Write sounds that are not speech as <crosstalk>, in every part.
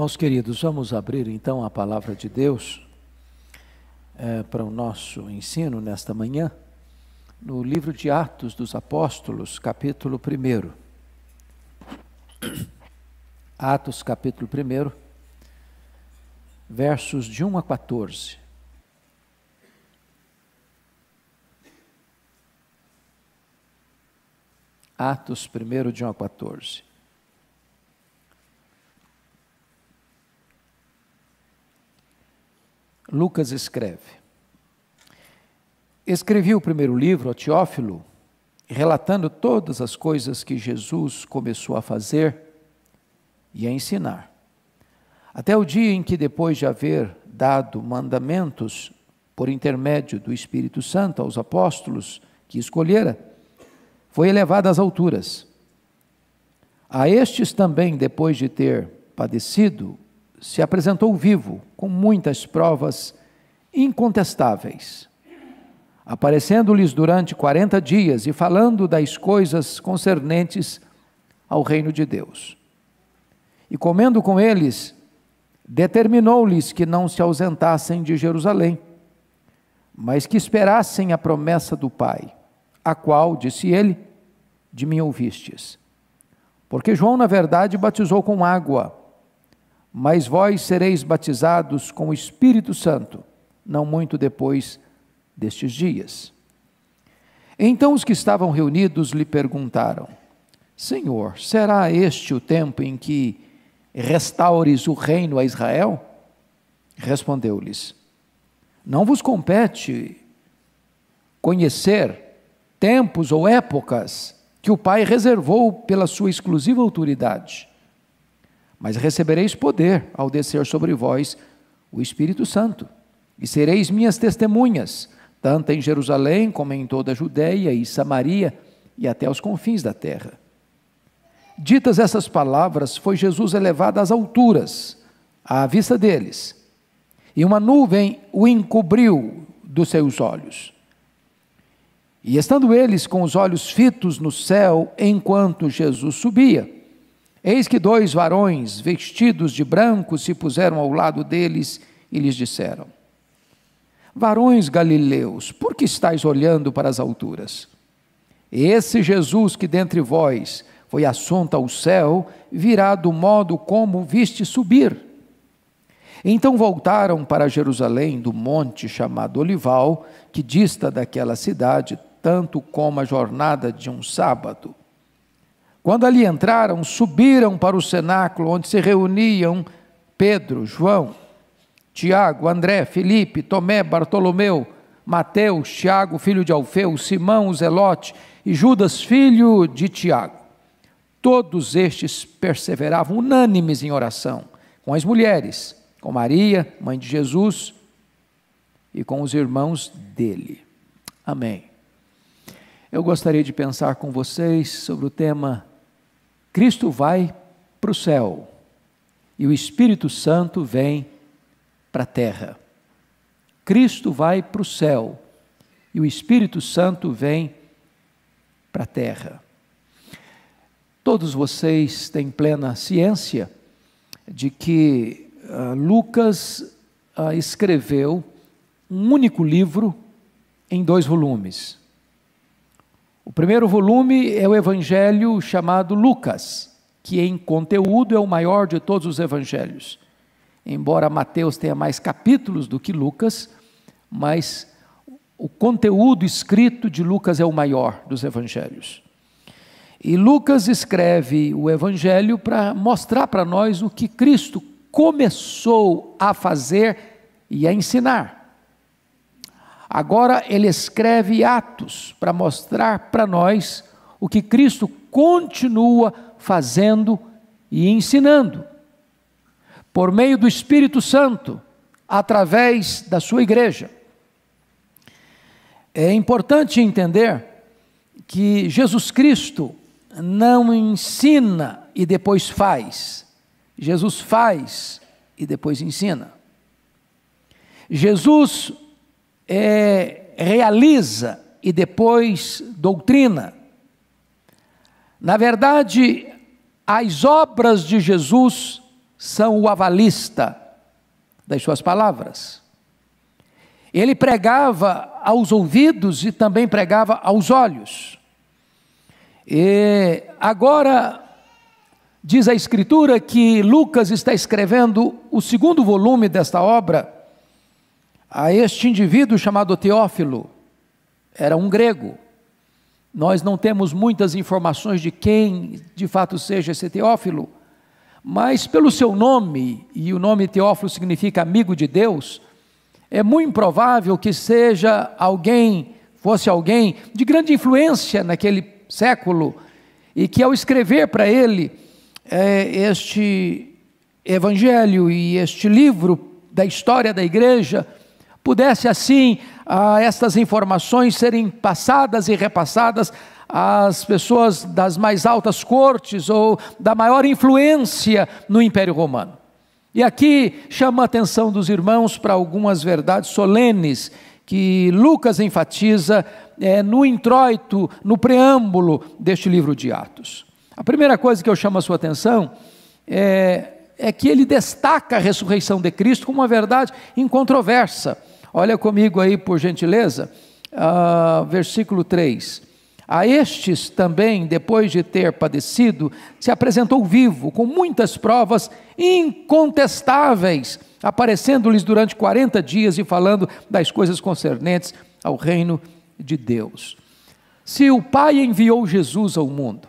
Irmãos queridos, vamos abrir então a palavra de Deus é, para o nosso ensino nesta manhã, no livro de Atos dos Apóstolos, capítulo 1. <clears throat> Atos, capítulo 1, versos de 1 a 14. Atos 1, de 1 a 14. Lucas escreve: Escrevi o primeiro livro, a Teófilo, relatando todas as coisas que Jesus começou a fazer e a ensinar, até o dia em que, depois de haver dado mandamentos por intermédio do Espírito Santo aos apóstolos que escolhera, foi elevado às alturas. A estes também, depois de ter padecido, se apresentou vivo, com muitas provas incontestáveis, aparecendo-lhes durante quarenta dias e falando das coisas concernentes ao reino de Deus. E comendo com eles, determinou-lhes que não se ausentassem de Jerusalém, mas que esperassem a promessa do Pai, a qual, disse ele, de mim ouvistes. Porque João, na verdade, batizou com água, mas vós sereis batizados com o Espírito Santo, não muito depois destes dias. Então os que estavam reunidos lhe perguntaram: Senhor, será este o tempo em que restaures o reino a Israel? Respondeu-lhes: Não vos compete conhecer tempos ou épocas que o Pai reservou pela sua exclusiva autoridade mas recebereis poder ao descer sobre vós o Espírito Santo, e sereis minhas testemunhas, tanto em Jerusalém como em toda a Judéia e Samaria e até os confins da terra. Ditas essas palavras, foi Jesus elevado às alturas, à vista deles, e uma nuvem o encobriu dos seus olhos. E estando eles com os olhos fitos no céu, enquanto Jesus subia, Eis que dois varões vestidos de branco se puseram ao lado deles e lhes disseram: Varões galileus, por que estáis olhando para as alturas? Esse Jesus que dentre vós foi assunto ao céu, virá do modo como viste subir. Então voltaram para Jerusalém do monte chamado Olival, que dista daquela cidade tanto como a jornada de um sábado. Quando ali entraram, subiram para o cenáculo onde se reuniam Pedro, João, Tiago, André, Felipe, Tomé, Bartolomeu, Mateus, Tiago, filho de Alfeu, Simão, Zelote e Judas, filho de Tiago. Todos estes perseveravam unânimes em oração, com as mulheres, com Maria, mãe de Jesus, e com os irmãos dele. Amém. Eu gostaria de pensar com vocês sobre o tema Cristo vai para o céu e o Espírito Santo vem para a terra. Cristo vai para o céu e o Espírito Santo vem para a terra. Todos vocês têm plena ciência de que uh, Lucas uh, escreveu um único livro em dois volumes. O primeiro volume é o evangelho chamado Lucas, que em conteúdo é o maior de todos os evangelhos. Embora Mateus tenha mais capítulos do que Lucas, mas o conteúdo escrito de Lucas é o maior dos evangelhos. E Lucas escreve o evangelho para mostrar para nós o que Cristo começou a fazer e a ensinar. Agora ele escreve Atos para mostrar para nós o que Cristo continua fazendo e ensinando. Por meio do Espírito Santo, através da sua igreja. É importante entender que Jesus Cristo não ensina e depois faz. Jesus faz e depois ensina. Jesus é, realiza e depois doutrina. Na verdade, as obras de Jesus são o avalista das suas palavras. Ele pregava aos ouvidos e também pregava aos olhos. E agora, diz a Escritura que Lucas está escrevendo o segundo volume desta obra a este indivíduo chamado Teófilo, era um grego. Nós não temos muitas informações de quem de fato seja esse Teófilo, mas pelo seu nome, e o nome Teófilo significa amigo de Deus, é muito improvável que seja alguém, fosse alguém de grande influência naquele século, e que ao escrever para ele é, este evangelho e este livro da história da igreja, Pudesse assim ah, estas informações serem passadas e repassadas às pessoas das mais altas cortes ou da maior influência no Império Romano. E aqui chama a atenção dos irmãos para algumas verdades solenes que Lucas enfatiza é, no introito, no preâmbulo deste livro de Atos. A primeira coisa que eu chamo a sua atenção é, é que ele destaca a ressurreição de Cristo como uma verdade incontroversa. Olha comigo aí, por gentileza, uh, versículo 3. A estes também, depois de ter padecido, se apresentou vivo, com muitas provas incontestáveis, aparecendo-lhes durante 40 dias e falando das coisas concernentes ao reino de Deus. Se o Pai enviou Jesus ao mundo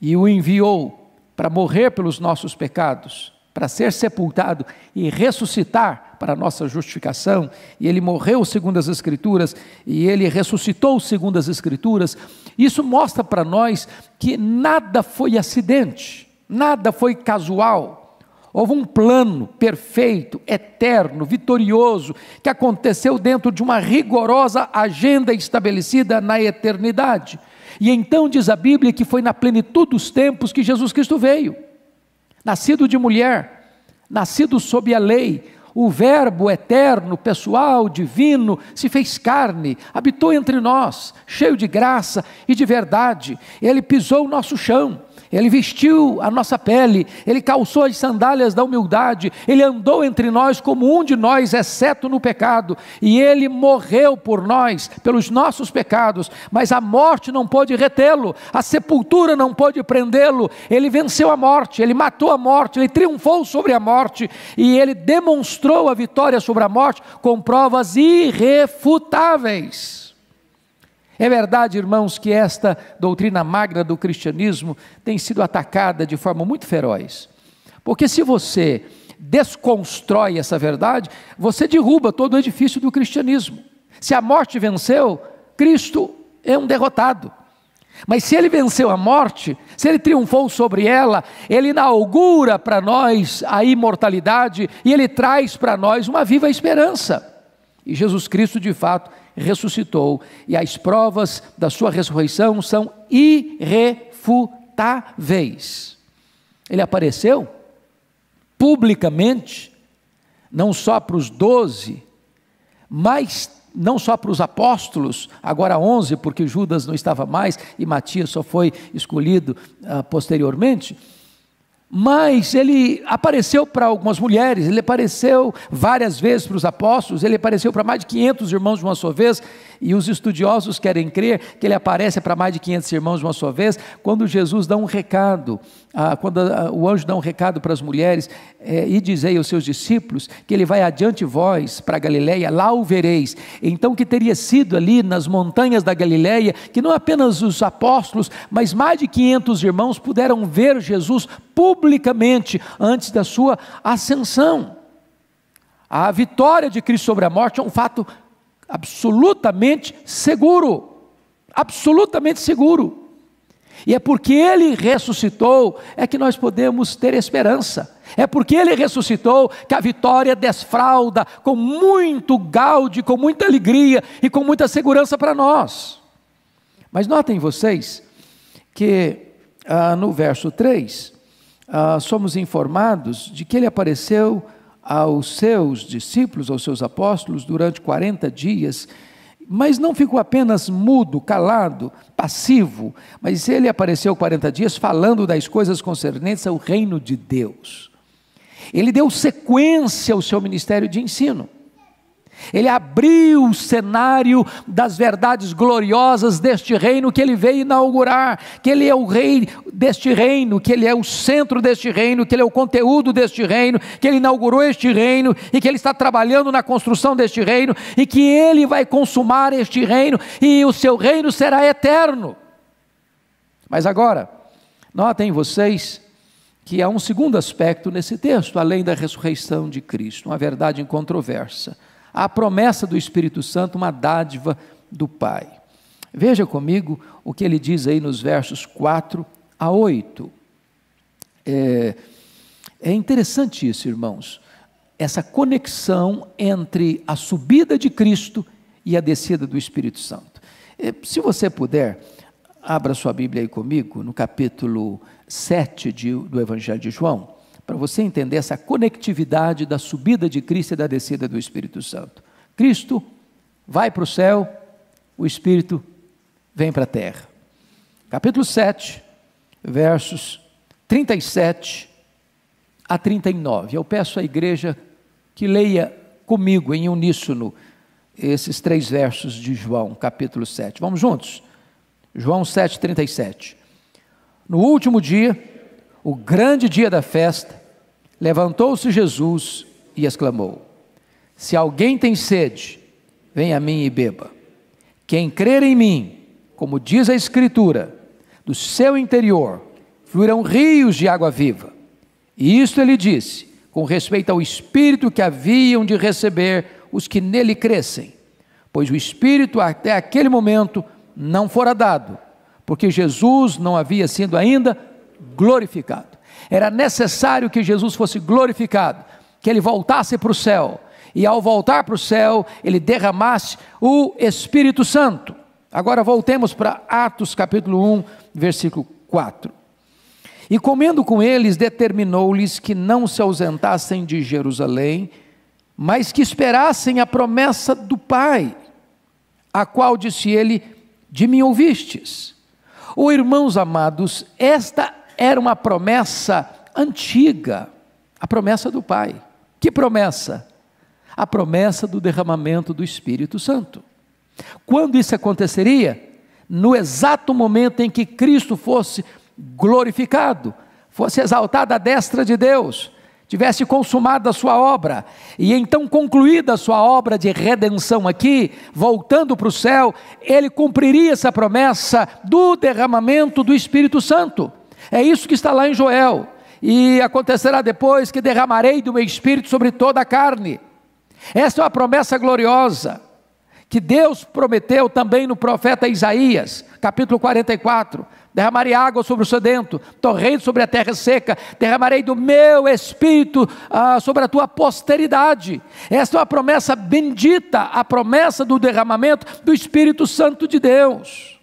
e o enviou para morrer pelos nossos pecados, para ser sepultado e ressuscitar para a nossa justificação, e ele morreu segundo as Escrituras, e ele ressuscitou segundo as Escrituras, isso mostra para nós que nada foi acidente, nada foi casual. Houve um plano perfeito, eterno, vitorioso, que aconteceu dentro de uma rigorosa agenda estabelecida na eternidade. E então diz a Bíblia que foi na plenitude dos tempos que Jesus Cristo veio nascido de mulher, nascido sob a lei, o Verbo eterno, pessoal, divino, se fez carne, habitou entre nós, cheio de graça e de verdade. Ele pisou o nosso chão, ele vestiu a nossa pele, ele calçou as sandálias da humildade, ele andou entre nós como um de nós, exceto no pecado, e ele morreu por nós, pelos nossos pecados, mas a morte não pôde retê-lo, a sepultura não pôde prendê-lo, ele venceu a morte, ele matou a morte, ele triunfou sobre a morte, e ele demonstrou a vitória sobre a morte com provas irrefutáveis. É verdade, irmãos, que esta doutrina magra do cristianismo tem sido atacada de forma muito feroz. Porque se você desconstrói essa verdade, você derruba todo o edifício do cristianismo. Se a morte venceu, Cristo é um derrotado. Mas se ele venceu a morte, se ele triunfou sobre ela, ele inaugura para nós a imortalidade e ele traz para nós uma viva esperança. E Jesus Cristo, de fato, ressuscitou e as provas da sua ressurreição são irrefutáveis. Ele apareceu publicamente, não só para os doze, mas não só para os apóstolos, agora onze, porque Judas não estava mais e Matias só foi escolhido uh, posteriormente mas ele apareceu para algumas mulheres, ele apareceu várias vezes para os apóstolos, ele apareceu para mais de 500 irmãos de uma só vez, e os estudiosos querem crer que ele aparece para mais de 500 irmãos de uma só vez, quando Jesus dá um recado, ah, quando ah, o anjo dá um recado para as mulheres, eh, e dizei aos seus discípulos que ele vai adiante vós para Galiléia, lá o vereis. Então, que teria sido ali nas montanhas da Galiléia, que não apenas os apóstolos, mas mais de 500 irmãos puderam ver Jesus publicamente antes da sua ascensão. A vitória de Cristo sobre a morte é um fato absolutamente seguro. Absolutamente seguro. E é porque ele ressuscitou é que nós podemos ter esperança. É porque ele ressuscitou que a vitória desfralda com muito gaude, com muita alegria e com muita segurança para nós. Mas notem vocês que ah, no verso 3, ah, somos informados de que ele apareceu aos seus discípulos, aos seus apóstolos, durante 40 dias, mas não ficou apenas mudo, calado, passivo, mas ele apareceu 40 dias falando das coisas concernentes ao reino de Deus. Ele deu sequência ao seu ministério de ensino. Ele abriu o cenário das verdades gloriosas deste reino que ele veio inaugurar, que ele é o rei deste reino, que ele é o centro deste reino, que ele é o conteúdo deste reino, que ele inaugurou este reino e que ele está trabalhando na construção deste reino e que ele vai consumar este reino e o seu reino será eterno. Mas agora, notem vocês que há um segundo aspecto nesse texto, além da ressurreição de Cristo, uma verdade incontroversa a promessa do Espírito Santo, uma dádiva do Pai. Veja comigo o que ele diz aí nos versos 4 a 8. É, é interessante isso, irmãos, essa conexão entre a subida de Cristo e a descida do Espírito Santo. É, se você puder, abra sua Bíblia aí comigo, no capítulo 7 de, do Evangelho de João para você entender essa conectividade da subida de Cristo e da descida do Espírito Santo. Cristo vai para o céu, o Espírito vem para a terra. Capítulo 7, versos 37 a 39. Eu peço à igreja que leia comigo em uníssono esses três versos de João, capítulo 7. Vamos juntos? João 7, 37. No último dia o grande dia da festa, levantou-se Jesus e exclamou: Se alguém tem sede, venha a mim e beba. Quem crer em mim, como diz a Escritura, do seu interior fluirão rios de água viva. E isto ele disse, com respeito ao Espírito que haviam de receber os que nele crescem, pois o Espírito até aquele momento não fora dado, porque Jesus não havia sido ainda glorificado. Era necessário que Jesus fosse glorificado, que ele voltasse para o céu. E ao voltar para o céu, ele derramasse o Espírito Santo. Agora voltemos para Atos capítulo 1, versículo 4. E comendo com eles, determinou-lhes que não se ausentassem de Jerusalém, mas que esperassem a promessa do Pai, a qual disse ele: De mim ouvistes. Oh, irmãos amados, esta era uma promessa antiga, a promessa do Pai. Que promessa? A promessa do derramamento do Espírito Santo. Quando isso aconteceria? No exato momento em que Cristo fosse glorificado, fosse exaltado à destra de Deus, tivesse consumado a sua obra, e então concluída a sua obra de redenção aqui, voltando para o céu, ele cumpriria essa promessa do derramamento do Espírito Santo. É isso que está lá em Joel. E acontecerá depois que derramarei do meu espírito sobre toda a carne. Essa é uma promessa gloriosa que Deus prometeu também no profeta Isaías, capítulo 44. Derramarei água sobre o sedento, torrente sobre a terra seca, derramarei do meu espírito ah, sobre a tua posteridade. Esta é uma promessa bendita, a promessa do derramamento do Espírito Santo de Deus.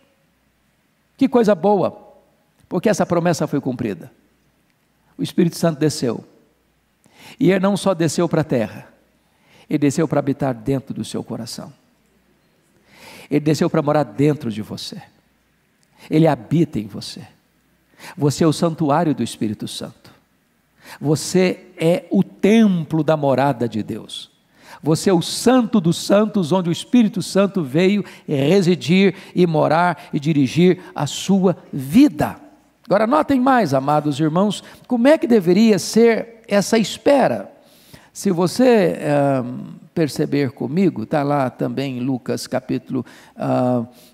Que coisa boa! porque essa promessa foi cumprida. O Espírito Santo desceu. E ele não só desceu para a terra, ele desceu para habitar dentro do seu coração. Ele desceu para morar dentro de você. Ele habita em você. Você é o santuário do Espírito Santo. Você é o templo da morada de Deus. Você é o santo dos santos, onde o Espírito Santo veio residir e morar e dirigir a sua vida. Agora, notem mais, amados irmãos, como é que deveria ser essa espera? Se você eh, perceber comigo, está lá também Lucas capítulo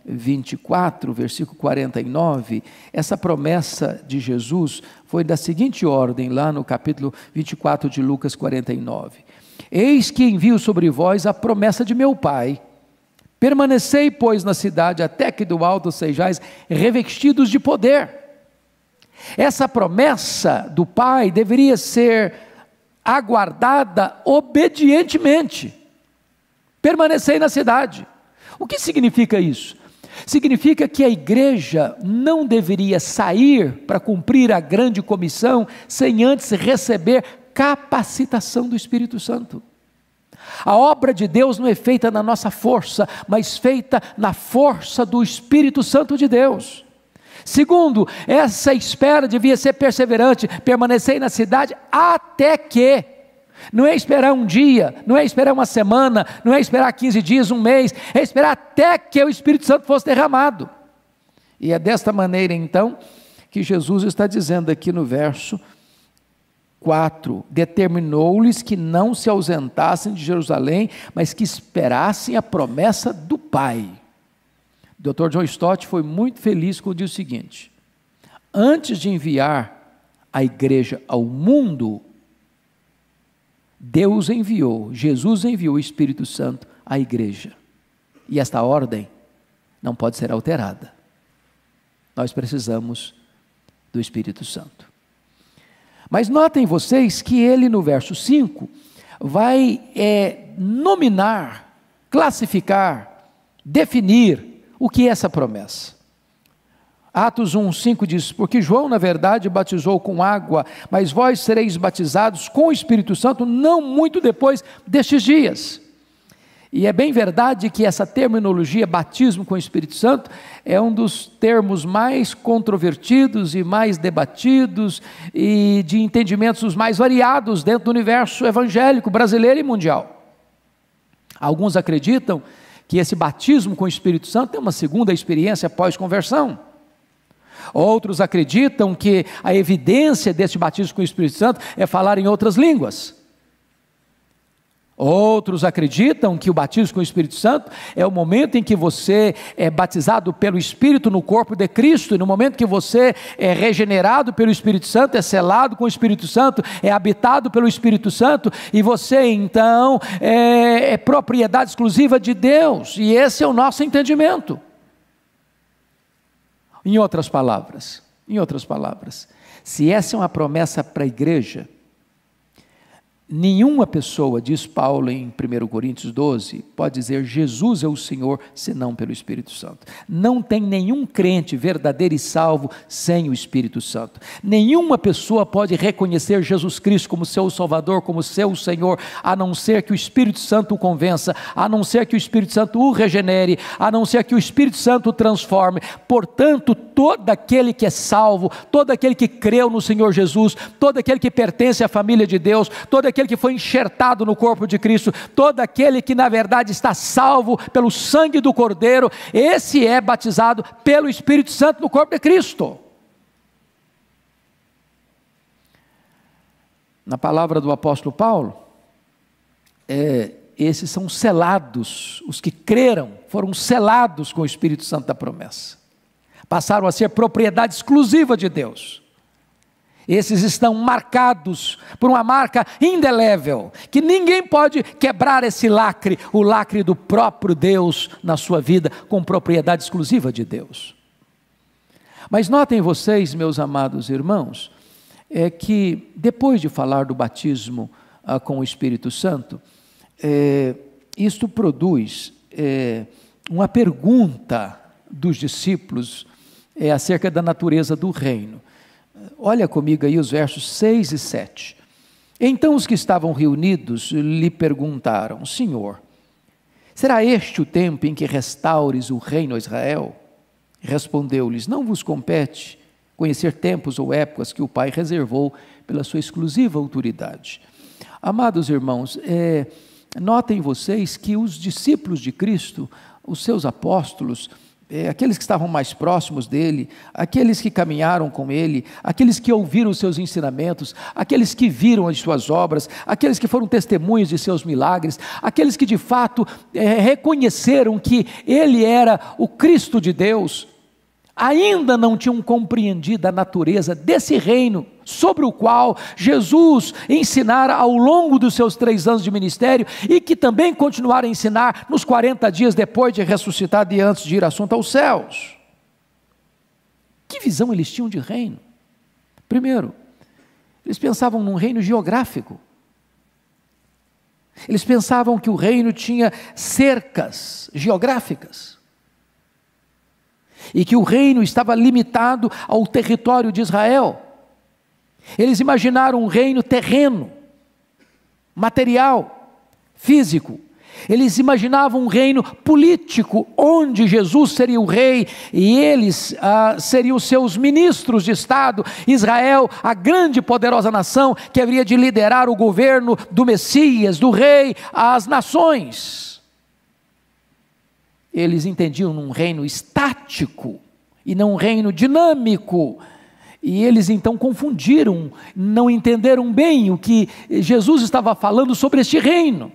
24, ah, versículo 49, essa promessa de Jesus foi da seguinte ordem, lá no capítulo 24 de Lucas 49. Eis que envio sobre vós a promessa de meu Pai. Permanecei, pois, na cidade, até que do alto sejais revestidos de poder. Essa promessa do Pai deveria ser aguardada obedientemente. Permanecei na cidade. O que significa isso? Significa que a igreja não deveria sair para cumprir a grande comissão sem antes receber capacitação do Espírito Santo. A obra de Deus não é feita na nossa força, mas feita na força do Espírito Santo de Deus. Segundo, essa espera devia ser perseverante, permanecer na cidade até que. Não é esperar um dia, não é esperar uma semana, não é esperar 15 dias, um mês, é esperar até que o Espírito Santo fosse derramado. E é desta maneira, então, que Jesus está dizendo aqui no verso 4: Determinou-lhes que não se ausentassem de Jerusalém, mas que esperassem a promessa do Pai. Dr. John Stott foi muito feliz quando diz o seguinte: antes de enviar a igreja ao mundo, Deus enviou, Jesus enviou o Espírito Santo à igreja. E esta ordem não pode ser alterada. Nós precisamos do Espírito Santo. Mas notem vocês que ele, no verso 5, vai é, nominar, classificar, definir o que é essa promessa? Atos 1,5 diz: Porque João, na verdade, batizou com água, mas vós sereis batizados com o Espírito Santo não muito depois destes dias. E é bem verdade que essa terminologia, batismo com o Espírito Santo, é um dos termos mais controvertidos e mais debatidos e de entendimentos mais variados dentro do universo evangélico brasileiro e mundial. Alguns acreditam que esse batismo com o Espírito Santo é uma segunda experiência após conversão. Outros acreditam que a evidência deste batismo com o Espírito Santo é falar em outras línguas outros acreditam que o batismo com o Espírito Santo é o momento em que você é batizado pelo Espírito no corpo de Cristo, e no momento que você é regenerado pelo Espírito Santo, é selado com o Espírito Santo, é habitado pelo Espírito Santo, e você então é, é propriedade exclusiva de Deus, e esse é o nosso entendimento. Em outras palavras, em outras palavras, se essa é uma promessa para a igreja, Nenhuma pessoa, diz Paulo em 1 Coríntios 12, pode dizer Jesus é o Senhor senão pelo Espírito Santo. Não tem nenhum crente verdadeiro e salvo sem o Espírito Santo. Nenhuma pessoa pode reconhecer Jesus Cristo como seu Salvador, como seu Senhor, a não ser que o Espírito Santo o convença, a não ser que o Espírito Santo o regenere, a não ser que o Espírito Santo o transforme. Portanto, todo aquele que é salvo, todo aquele que creu no Senhor Jesus, todo aquele que pertence à família de Deus, todo aquele aquele que foi enxertado no corpo de Cristo, todo aquele que na verdade está salvo pelo sangue do Cordeiro, esse é batizado pelo Espírito Santo no corpo de Cristo. Na palavra do apóstolo Paulo, é, esses são selados, os que creram foram selados com o Espírito Santo da promessa, passaram a ser propriedade exclusiva de Deus. Esses estão marcados por uma marca indelével, que ninguém pode quebrar esse lacre, o lacre do próprio Deus na sua vida, com propriedade exclusiva de Deus. Mas notem vocês, meus amados irmãos, é que depois de falar do batismo ah, com o Espírito Santo, é, isto produz é, uma pergunta dos discípulos é, acerca da natureza do reino. Olha comigo aí os versos 6 e 7. Então os que estavam reunidos lhe perguntaram: Senhor, será este o tempo em que restaures o reino a Israel? Respondeu-lhes: Não vos compete conhecer tempos ou épocas que o Pai reservou pela sua exclusiva autoridade. Amados irmãos, é, notem vocês que os discípulos de Cristo, os seus apóstolos, é, aqueles que estavam mais próximos dele, aqueles que caminharam com ele, aqueles que ouviram os seus ensinamentos, aqueles que viram as suas obras, aqueles que foram testemunhos de seus milagres, aqueles que de fato é, reconheceram que ele era o Cristo de Deus, ainda não tinham compreendido a natureza desse reino sobre o qual Jesus ensinara ao longo dos seus três anos de ministério e que também continuara a ensinar nos 40 dias depois de ressuscitado e antes de ir assunto aos céus. Que visão eles tinham de reino? Primeiro, eles pensavam num reino geográfico. Eles pensavam que o reino tinha cercas geográficas e que o reino estava limitado ao território de Israel. Eles imaginaram um reino terreno, material, físico. Eles imaginavam um reino político, onde Jesus seria o rei e eles ah, seriam seus ministros de Estado. Israel, a grande e poderosa nação que haveria de liderar o governo do Messias, do rei, às nações. Eles entendiam num reino estático e não um reino dinâmico. E eles então confundiram, não entenderam bem o que Jesus estava falando sobre este reino.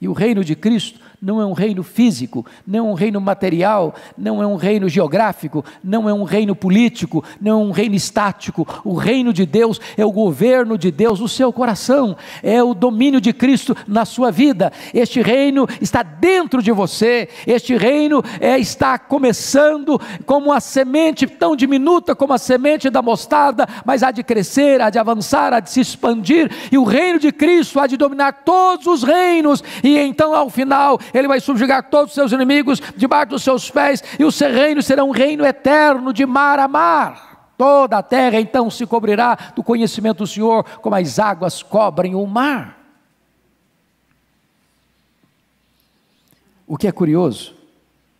E o reino de Cristo não é um reino físico, não é um reino material, não é um reino geográfico, não é um reino político, não é um reino estático. O reino de Deus é o governo de Deus no seu coração, é o domínio de Cristo na sua vida. Este reino está dentro de você, este reino é, está começando como a semente tão diminuta como a semente da mostarda, mas há de crescer, há de avançar, há de se expandir, e o reino de Cristo há de dominar todos os reinos, e então ao final ele vai subjugar todos os seus inimigos debaixo dos seus pés, e o seu reino será um reino eterno de mar a mar. Toda a terra então se cobrirá do conhecimento do Senhor, como as águas cobrem o mar. O que é curioso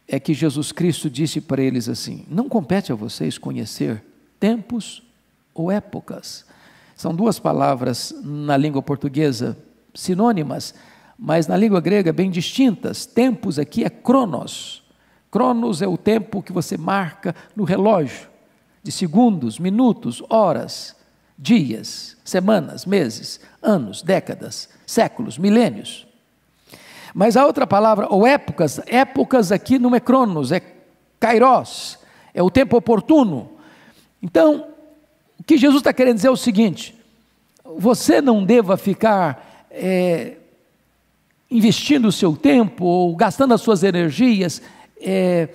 é que Jesus Cristo disse para eles assim: Não compete a vocês conhecer tempos ou épocas. São duas palavras na língua portuguesa sinônimas, mas na língua grega bem distintas. Tempos aqui é cronos. Cronos é o tempo que você marca no relógio, de segundos, minutos, horas, dias, semanas, meses, anos, décadas, séculos, milênios. Mas a outra palavra, ou épocas, épocas aqui não é cronos, é kairos, é o tempo oportuno. Então, o que Jesus está querendo dizer é o seguinte: você não deva ficar é, investindo o seu tempo ou gastando as suas energias é,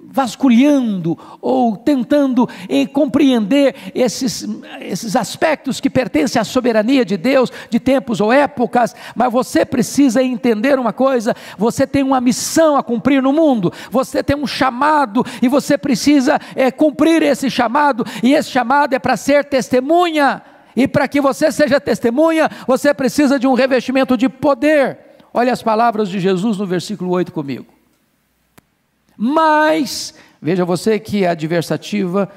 vasculhando ou tentando eh, compreender esses, esses aspectos que pertencem à soberania de Deus, de tempos ou épocas, mas você precisa entender uma coisa: você tem uma missão a cumprir no mundo, você tem um chamado e você precisa eh, cumprir esse chamado, e esse chamado é para ser testemunha, e para que você seja testemunha, você precisa de um revestimento de poder. Olha as palavras de Jesus no versículo 8 comigo. Mas, veja você que a adversativa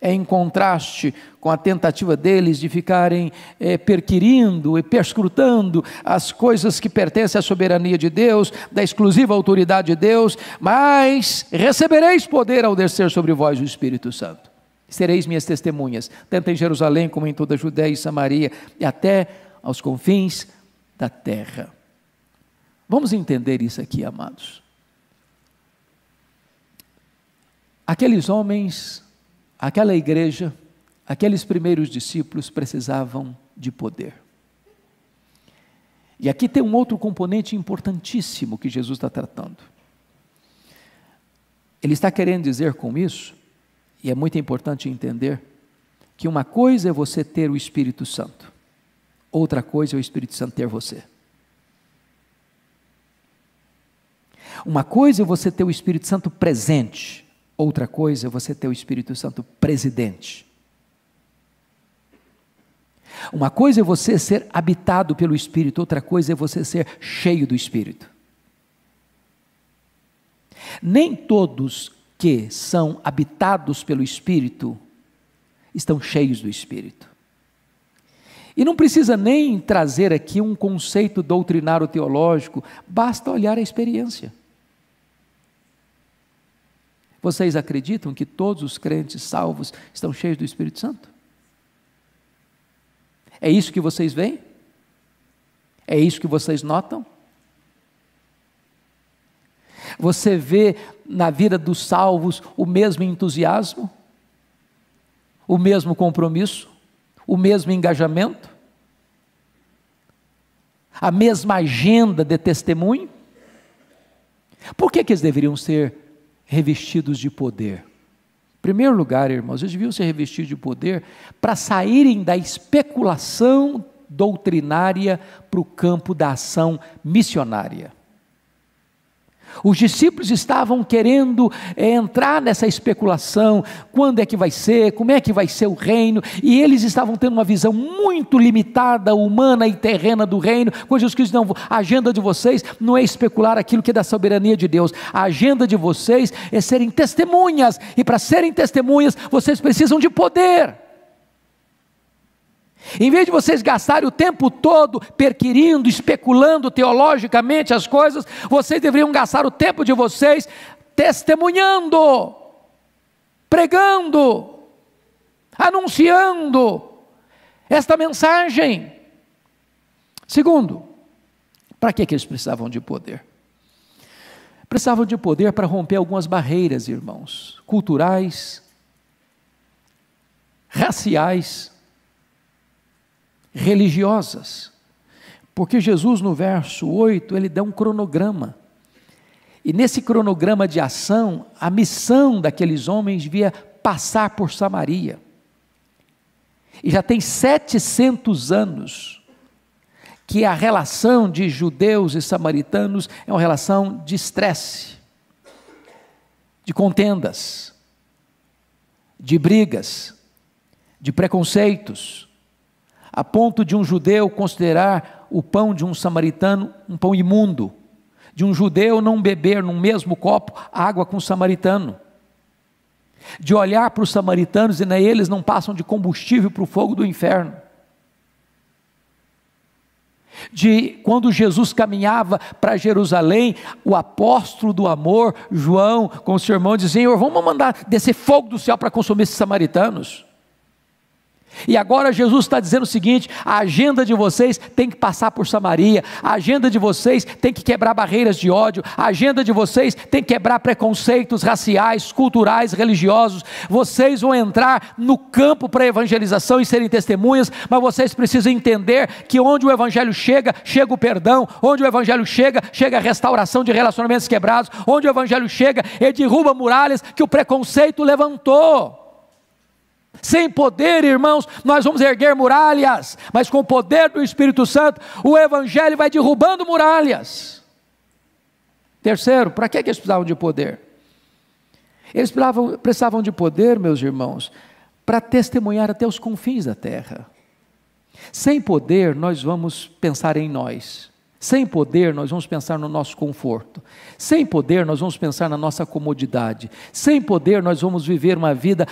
é em contraste com a tentativa deles de ficarem é, perquirindo e perscrutando as coisas que pertencem à soberania de Deus, da exclusiva autoridade de Deus, mas recebereis poder ao descer sobre vós o Espírito Santo. Sereis minhas testemunhas, tanto em Jerusalém como em toda a Judéia e Samaria, e até aos confins da terra. Vamos entender isso aqui, amados. Aqueles homens, aquela igreja, aqueles primeiros discípulos precisavam de poder. E aqui tem um outro componente importantíssimo que Jesus está tratando. Ele está querendo dizer com isso, e é muito importante entender, que uma coisa é você ter o Espírito Santo, outra coisa é o Espírito Santo ter você. Uma coisa é você ter o Espírito Santo presente, outra coisa é você ter o Espírito Santo presidente. Uma coisa é você ser habitado pelo Espírito, outra coisa é você ser cheio do Espírito. Nem todos que são habitados pelo Espírito estão cheios do Espírito. E não precisa nem trazer aqui um conceito doutrinário teológico, basta olhar a experiência. Vocês acreditam que todos os crentes salvos estão cheios do Espírito Santo? É isso que vocês veem? É isso que vocês notam? Você vê na vida dos salvos o mesmo entusiasmo, o mesmo compromisso, o mesmo engajamento, a mesma agenda de testemunho? Por que, que eles deveriam ser revestidos de poder. Em primeiro lugar, irmãos, eles deviam ser revestidos de poder para saírem da especulação doutrinária para o campo da ação missionária. Os discípulos estavam querendo é, entrar nessa especulação: quando é que vai ser, como é que vai ser o reino, e eles estavam tendo uma visão muito limitada, humana e terrena do reino. Quando Jesus Cristo não, a agenda de vocês não é especular aquilo que é da soberania de Deus, a agenda de vocês é serem testemunhas, e para serem testemunhas, vocês precisam de poder. Em vez de vocês gastarem o tempo todo perquirindo, especulando teologicamente as coisas, vocês deveriam gastar o tempo de vocês testemunhando, pregando, anunciando esta mensagem. Segundo, para que, que eles precisavam de poder? Precisavam de poder para romper algumas barreiras, irmãos, culturais, raciais, religiosas. Porque Jesus, no verso 8, ele dá um cronograma. E nesse cronograma de ação, a missão daqueles homens via passar por Samaria. E já tem 700 anos que a relação de judeus e samaritanos é uma relação de estresse, de contendas, de brigas, de preconceitos, a ponto de um judeu considerar o pão de um samaritano um pão imundo, de um judeu não beber no mesmo copo água com um samaritano, de olhar para os samaritanos e nem né, eles não passam de combustível para o fogo do inferno. De quando Jesus caminhava para Jerusalém, o apóstolo do amor, João, com o seu irmão, dizia: Senhor, vamos mandar descer fogo do céu para consumir esses samaritanos. E agora Jesus está dizendo o seguinte: a agenda de vocês tem que passar por Samaria, a agenda de vocês tem que quebrar barreiras de ódio, a agenda de vocês tem que quebrar preconceitos raciais, culturais, religiosos. Vocês vão entrar no campo para a evangelização e serem testemunhas, mas vocês precisam entender que onde o evangelho chega, chega o perdão, onde o evangelho chega, chega a restauração de relacionamentos quebrados, onde o evangelho chega, ele derruba muralhas que o preconceito levantou. Sem poder, irmãos, nós vamos erguer muralhas, mas com o poder do Espírito Santo, o Evangelho vai derrubando muralhas. Terceiro, para que, que eles precisavam de poder? Eles precisavam, precisavam de poder, meus irmãos, para testemunhar até os confins da terra. Sem poder, nós vamos pensar em nós. Sem poder, nós vamos pensar no nosso conforto. Sem poder, nós vamos pensar na nossa comodidade. Sem poder, nós vamos viver uma vida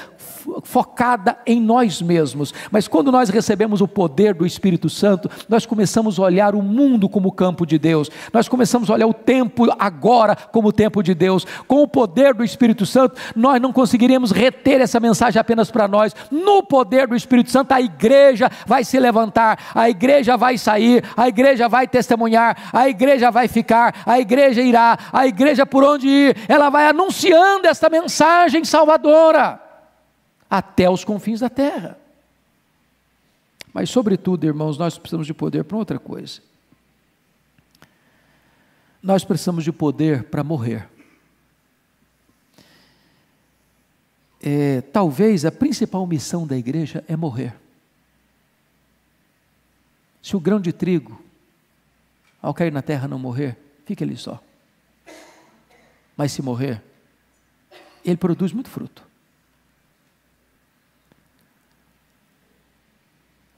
focada em nós mesmos. Mas quando nós recebemos o poder do Espírito Santo, nós começamos a olhar o mundo como campo de Deus. Nós começamos a olhar o tempo agora como tempo de Deus. Com o poder do Espírito Santo, nós não conseguiremos reter essa mensagem apenas para nós. No poder do Espírito Santo, a igreja vai se levantar, a igreja vai sair, a igreja vai testemunhar caminhar, a igreja vai ficar, a igreja irá, a igreja por onde ir, ela vai anunciando esta mensagem salvadora até os confins da terra. Mas, sobretudo, irmãos, nós precisamos de poder para outra coisa. Nós precisamos de poder para morrer. É, talvez a principal missão da igreja é morrer. Se o grão de trigo ao cair na terra não morrer, fica ele só. Mas se morrer, ele produz muito fruto.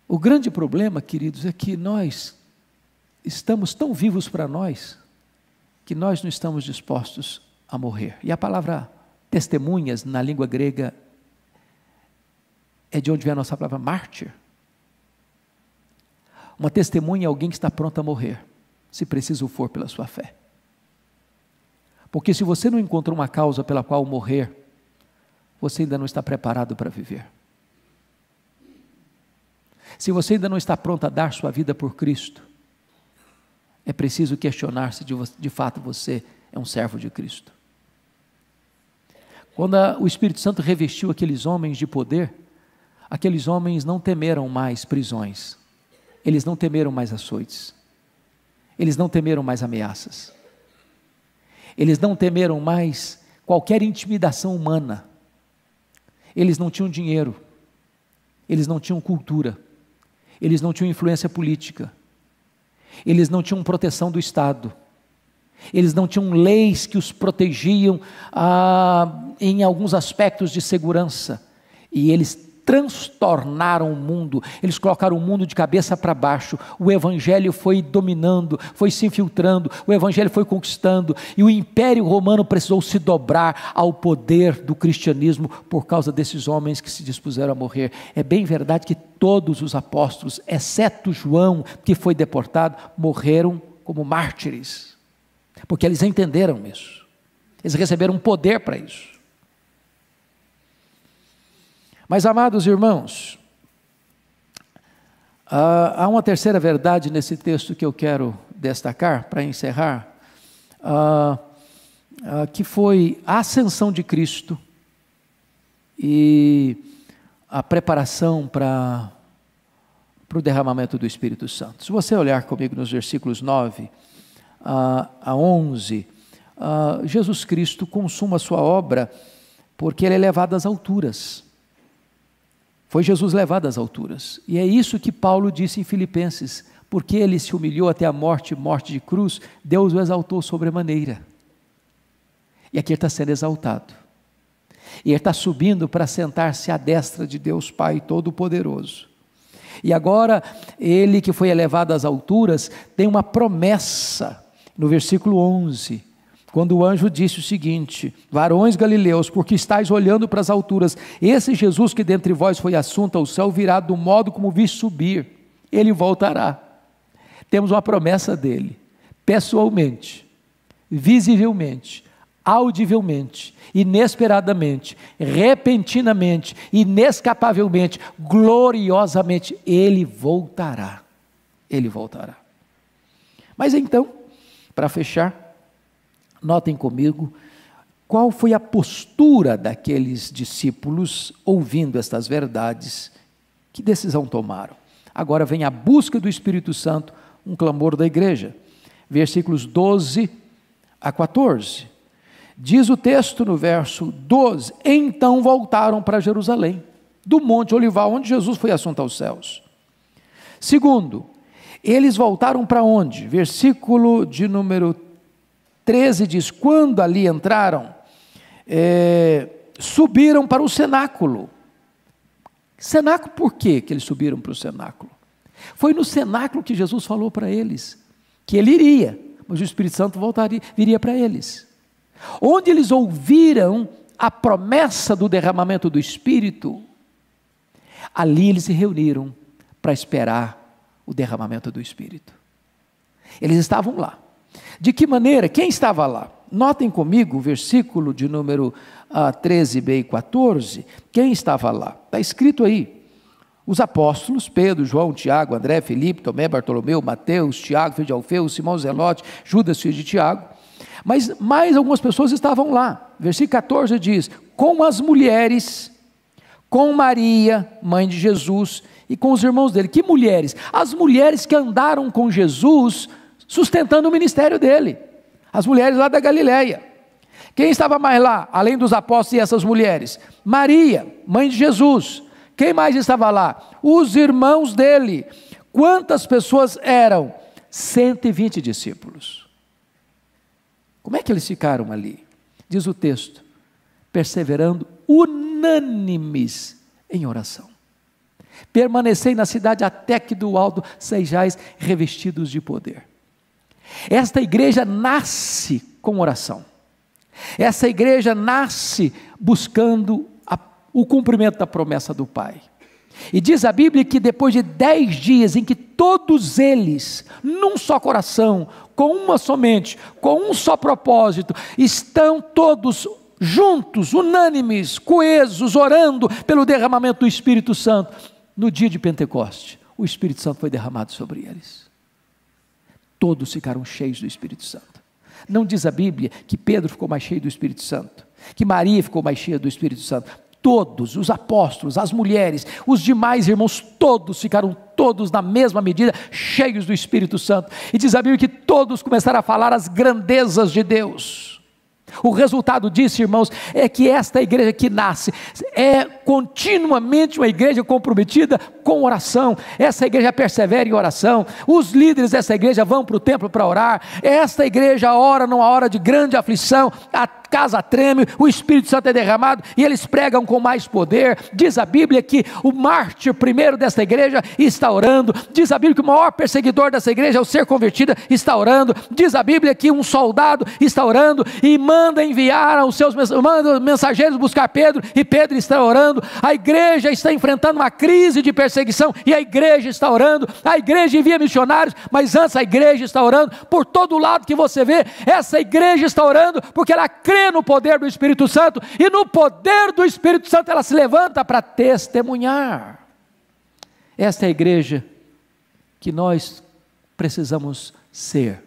O grande problema, queridos, é que nós estamos tão vivos para nós que nós não estamos dispostos a morrer. E a palavra testemunhas na língua grega é de onde vem a nossa palavra mártir. Uma testemunha é alguém que está pronto a morrer se preciso for pela sua fé. Porque se você não encontrou uma causa pela qual morrer, você ainda não está preparado para viver. Se você ainda não está pronto a dar sua vida por Cristo, é preciso questionar se de, de fato você é um servo de Cristo. Quando a, o Espírito Santo revestiu aqueles homens de poder, aqueles homens não temeram mais prisões, eles não temeram mais açoites eles não temeram mais ameaças. Eles não temeram mais qualquer intimidação humana. Eles não tinham dinheiro. Eles não tinham cultura. Eles não tinham influência política. Eles não tinham proteção do Estado. Eles não tinham leis que os protegiam ah, em alguns aspectos de segurança. E eles transtornaram o mundo, eles colocaram o mundo de cabeça para baixo. O evangelho foi dominando, foi se infiltrando, o evangelho foi conquistando, e o Império Romano precisou se dobrar ao poder do cristianismo por causa desses homens que se dispuseram a morrer. É bem verdade que todos os apóstolos, exceto João, que foi deportado, morreram como mártires, porque eles entenderam isso. Eles receberam um poder para isso. Mas, amados irmãos, há uma terceira verdade nesse texto que eu quero destacar para encerrar, que foi a ascensão de Cristo e a preparação para, para o derramamento do Espírito Santo. Se você olhar comigo nos versículos 9 a, a 11, a, Jesus Cristo consuma a sua obra porque ele é levado às alturas. Foi Jesus levado às alturas. E é isso que Paulo disse em Filipenses: porque ele se humilhou até a morte, morte de cruz, Deus o exaltou sobremaneira. E aqui ele está sendo exaltado. E ele está subindo para sentar-se à destra de Deus Pai Todo-Poderoso. E agora, ele que foi elevado às alturas, tem uma promessa no versículo 11 quando o anjo disse o seguinte: Varões galileus, porque estáis olhando para as alturas, esse Jesus que dentre vós foi assunto ao céu virá do modo como vi subir, ele voltará. Temos uma promessa dele, pessoalmente, visivelmente, audivelmente, inesperadamente, repentinamente, inescapavelmente, gloriosamente, ele voltará. Ele voltará. Mas então, para fechar, Notem comigo qual foi a postura daqueles discípulos ouvindo estas verdades, que decisão tomaram. Agora vem a busca do Espírito Santo, um clamor da igreja. Versículos 12 a 14. Diz o texto no verso 12: Então voltaram para Jerusalém, do Monte Olival, onde Jesus foi assunto aos céus. Segundo, eles voltaram para onde? Versículo de número 13. 13 diz: Quando ali entraram, é, subiram para o cenáculo. Cenáculo, por quê que eles subiram para o cenáculo? Foi no cenáculo que Jesus falou para eles que ele iria, mas o Espírito Santo voltaria, viria para eles. Onde eles ouviram a promessa do derramamento do Espírito, ali eles se reuniram para esperar o derramamento do Espírito. Eles estavam lá. De que maneira? Quem estava lá? Notem comigo o versículo de número ah, 13b e 14. Quem estava lá? Está escrito aí. Os apóstolos, Pedro, João, Tiago, André, Felipe, Tomé, Bartolomeu, Mateus, Tiago, filho de Alfeu, Simão Zelote, Judas, filho de Tiago. Mas mais algumas pessoas estavam lá. Versículo 14 diz: com as mulheres, com Maria, mãe de Jesus, e com os irmãos dele. Que mulheres? As mulheres que andaram com Jesus sustentando o ministério dele. As mulheres lá da Galileia. Quem estava mais lá, além dos apóstolos e essas mulheres? Maria, mãe de Jesus. Quem mais estava lá? Os irmãos dele. Quantas pessoas eram? 120 discípulos. Como é que eles ficaram ali? Diz o texto: perseverando unânimes em oração. Permanecei na cidade até que do alto sejais revestidos de poder. Esta igreja nasce com oração. Essa igreja nasce buscando a, o cumprimento da promessa do Pai. E diz a Bíblia que depois de dez dias em que todos eles, num só coração, com uma somente, com um só propósito, estão todos juntos, unânimes, coesos, orando pelo derramamento do Espírito Santo. No dia de Pentecoste, o Espírito Santo foi derramado sobre eles todos ficaram cheios do Espírito Santo. Não diz a Bíblia que Pedro ficou mais cheio do Espírito Santo, que Maria ficou mais cheia do Espírito Santo. Todos, os apóstolos, as mulheres, os demais irmãos, todos ficaram todos na mesma medida cheios do Espírito Santo. E diz a Bíblia que todos começaram a falar as grandezas de Deus. O resultado disso, irmãos, é que esta igreja que nasce é continuamente uma igreja comprometida com oração. Essa igreja persevera em oração. Os líderes dessa igreja vão para o templo para orar. Esta igreja ora numa hora de grande aflição, até casa treme, o Espírito Santo é derramado e eles pregam com mais poder. Diz a Bíblia que o mártir primeiro desta igreja está orando. Diz a Bíblia que o maior perseguidor dessa igreja, ao é ser convertida, está orando. Diz a Bíblia que um soldado está orando e manda enviar aos seus manda mensageiros buscar Pedro e Pedro está orando. A igreja está enfrentando uma crise de perseguição e a igreja está orando. A igreja envia missionários, mas antes a igreja está orando. Por todo lado que você vê, essa igreja está orando porque ela crê no poder do Espírito Santo e no poder do Espírito Santo ela se levanta para testemunhar. Esta é a igreja que nós precisamos ser.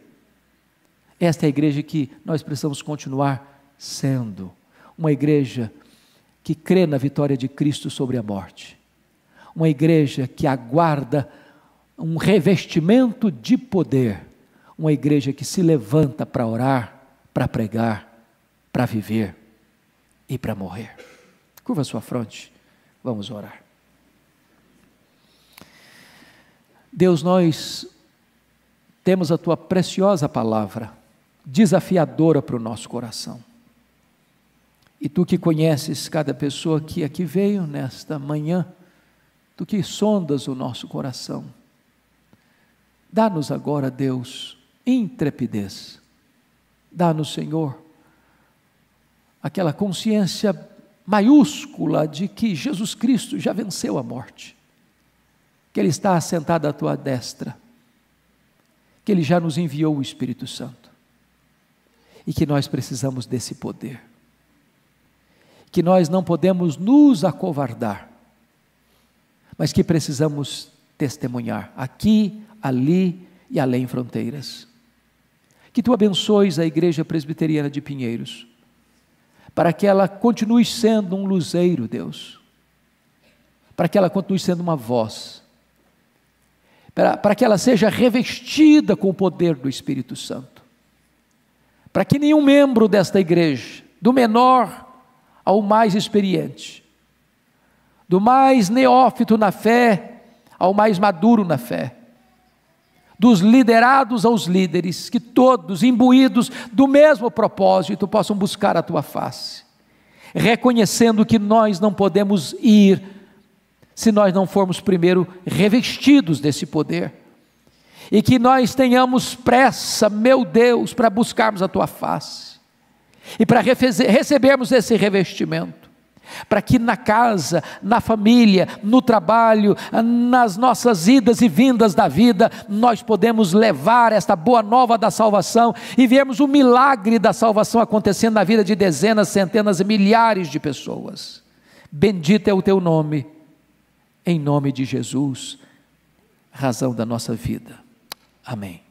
Esta é a igreja que nós precisamos continuar sendo. Uma igreja que crê na vitória de Cristo sobre a morte. Uma igreja que aguarda um revestimento de poder. Uma igreja que se levanta para orar, para pregar, para viver e para morrer. Curva sua fronte, vamos orar. Deus, nós temos a tua preciosa palavra, desafiadora para o nosso coração. E tu que conheces cada pessoa que aqui veio nesta manhã, tu que sondas o nosso coração, dá-nos agora, Deus, intrepidez. Dá-nos, Senhor, aquela consciência maiúscula de que Jesus Cristo já venceu a morte, que Ele está assentado à tua destra, que Ele já nos enviou o Espírito Santo e que nós precisamos desse poder, que nós não podemos nos acovardar, mas que precisamos testemunhar aqui, ali e além fronteiras. Que tu abençoes a Igreja Presbiteriana de Pinheiros para que ela continue sendo um luzeiro, Deus, para que ela continue sendo uma voz, para, para que ela seja revestida com o poder do Espírito Santo, para que nenhum membro desta igreja, do menor ao mais experiente, do mais neófito na fé ao mais maduro na fé, dos liderados aos líderes, que todos, imbuídos do mesmo propósito, possam buscar a tua face, reconhecendo que nós não podemos ir se nós não formos primeiro revestidos desse poder. E que nós tenhamos pressa, meu Deus, para buscarmos a tua face e para recebermos esse revestimento para que na casa, na família, no trabalho, nas nossas idas e vindas da vida, nós podemos levar esta boa nova da salvação e vemos o milagre da salvação acontecendo na vida de dezenas, centenas e milhares de pessoas. Bendito é o teu nome, em nome de Jesus, razão da nossa vida. Amém.